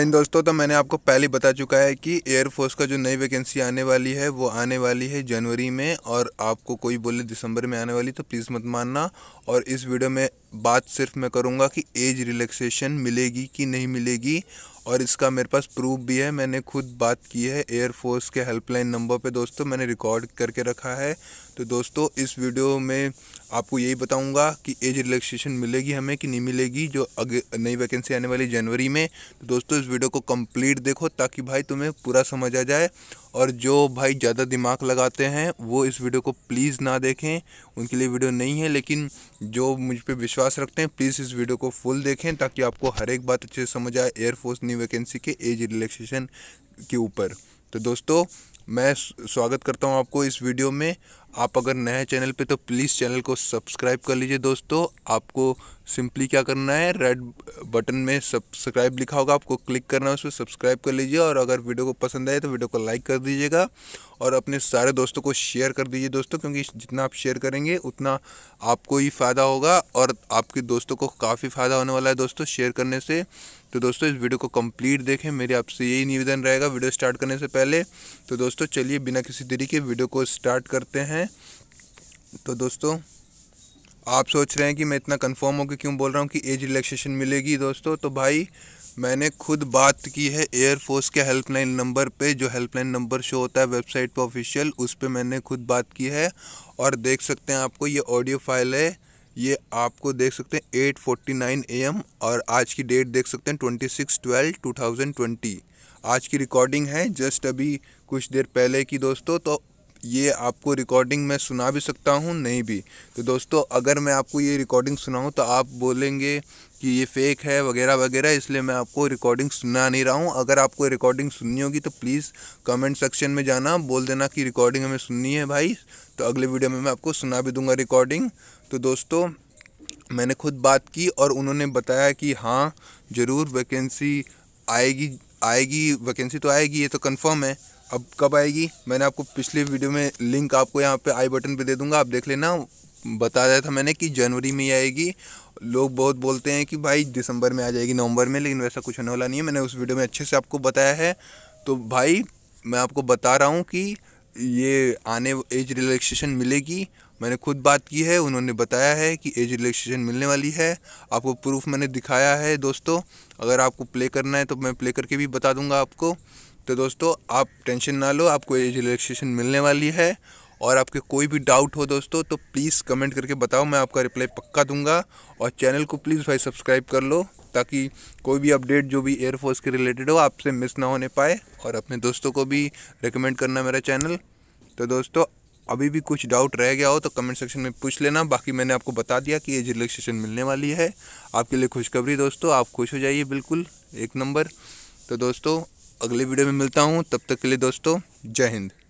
इन दोस्तों तो मैंने आपको पहले बता चुका है कि एयरफोर्स का जो नई वैकेंसी आने वाली है वो आने वाली है जनवरी में और आपको कोई बोले दिसंबर में आने वाली तो प्लीज़ मत मानना और इस वीडियो में बात सिर्फ मैं करूँगा कि एज रिलैक्सेशन मिलेगी कि नहीं मिलेगी और इसका मेरे पास प्रूफ भी है मैंने खुद बात की है एयरफोर्स के हेल्पलाइन नंबर पे दोस्तों मैंने रिकॉर्ड करके रखा है तो दोस्तों इस वीडियो में आपको यही बताऊंगा कि एज रिलैक्सेशन मिलेगी हमें कि नहीं मिलेगी जो अगे नई वैकेंसी आने वाली जनवरी में तो दोस्तों इस वीडियो को कंप्लीट देखो ताकि भाई तुम्हें पूरा समझ आ जाए और जो भाई ज़्यादा दिमाग लगाते हैं वो इस वीडियो को प्लीज़ ना देखें उनके लिए वीडियो नहीं है लेकिन जो मुझ पर विश्वास रखते हैं प्लीज़ इस वीडियो को फुल देखें ताकि आपको हर एक बात अच्छे से समझ आए एयरफोर्स न्यू वैकेंसी के एज रिलैक्सेशन के ऊपर तो दोस्तों मैं स्वागत करता हूँ आपको इस वीडियो में आप अगर नए चैनल पे तो प्लीज़ चैनल को सब्सक्राइब कर लीजिए दोस्तों आपको सिंपली क्या करना है रेड बटन में सब्सक्राइब लिखा होगा आपको क्लिक करना है उस पर सब्सक्राइब कर लीजिए और अगर वीडियो को पसंद आए तो वीडियो को लाइक कर दीजिएगा और अपने सारे दोस्तों को शेयर कर दीजिए दोस्तों क्योंकि जितना आप शेयर करेंगे उतना आपको ही फ़ायदा होगा और आपके दोस्तों को काफ़ी फ़ायदा होने वाला है दोस्तों शेयर करने से तो दोस्तों इस वीडियो को कंप्लीट देखें मेरे आपसे यही निवेदन रहेगा वीडियो स्टार्ट करने से पहले तो दोस्तों चलिए बिना किसी देरी के वीडियो को स्टार्ट करते हैं तो दोस्तों आप सोच रहे हैं कि मैं इतना कन्फर्म होकर क्यों बोल रहा हूँ कि एज रिलैक्सेशन मिलेगी दोस्तों तो भाई मैंने खुद बात की है एयरफोर्स के हेल्पलाइन नंबर पे जो हेल्पलाइन नंबर शो होता है वेबसाइट पर ऑफिशियल उस पर मैंने खुद बात की है और देख सकते हैं आपको ये ऑडियो फाइल है ये आपको देख सकते हैं 8:49 एम और आज की डेट देख सकते हैं 26 12 2020 आज की रिकॉर्डिंग है जस्ट अभी कुछ देर पहले की दोस्तों तो ये आपको रिकॉर्डिंग मैं सुना भी सकता हूँ नहीं भी तो दोस्तों अगर मैं आपको ये रिकॉर्डिंग सुनाऊँ तो आप बोलेंगे कि ये फेक है वगैरह वगैरह इसलिए मैं आपको रिकॉर्डिंग सुना नहीं रहा हूँ अगर आपको रिकॉर्डिंग सुननी होगी तो प्लीज़ कमेंट सेक्शन में जाना बोल देना कि रिकॉर्डिंग हमें सुननी है भाई तो अगले वीडियो में मैं आपको सुना भी दूंगा रिकॉर्डिंग तो दोस्तों मैंने खुद बात की और उन्होंने बताया कि हाँ ज़रूर वैकेंसी आएगी आएगी वैकेंसी तो आएगी ये तो कन्फर्म है अब कब आएगी मैंने आपको पिछले वीडियो में लिंक आपको यहाँ पे आई बटन पे दे दूंगा आप देख लेना बता दिया था मैंने कि जनवरी में ही आएगी लोग बहुत बोलते हैं कि भाई दिसंबर में आ जाएगी नवंबर में लेकिन वैसा कुछ होने वाला नहीं है मैंने उस वीडियो में अच्छे से आपको बताया है तो भाई मैं आपको बता रहा हूँ कि ये आने एज रिलैक्सेशन मिलेगी मैंने खुद बात की है उन्होंने बताया है कि एज रिलैक्सेशन मिलने वाली है आपको प्रूफ मैंने दिखाया है दोस्तों अगर आपको प्ले करना है तो मैं प्ले करके भी बता दूंगा आपको तो दोस्तों आप टेंशन ना लो आपको ये रिलैक्सेशन मिलने वाली है और आपके कोई भी डाउट हो दोस्तों तो प्लीज़ कमेंट करके बताओ मैं आपका रिप्लाई पक्का दूंगा और चैनल को प्लीज़ भाई सब्सक्राइब कर लो ताकि कोई भी अपडेट जो भी एयरफोर्स के रिलेटेड हो आपसे मिस ना होने पाए और अपने दोस्तों को भी रिकमेंड करना मेरा चैनल तो दोस्तों अभी भी कुछ डाउट रह गया हो तो कमेंट सेक्शन में पूछ लेना बाकी मैंने आपको बता दिया कि ये रिलैक्सेशन मिलने वाली है आपके लिए खुशखबरी दोस्तों आप खुश हो जाइए बिल्कुल एक नंबर तो दोस्तों अगले वीडियो में मिलता हूँ तब तक के लिए दोस्तों जय हिंद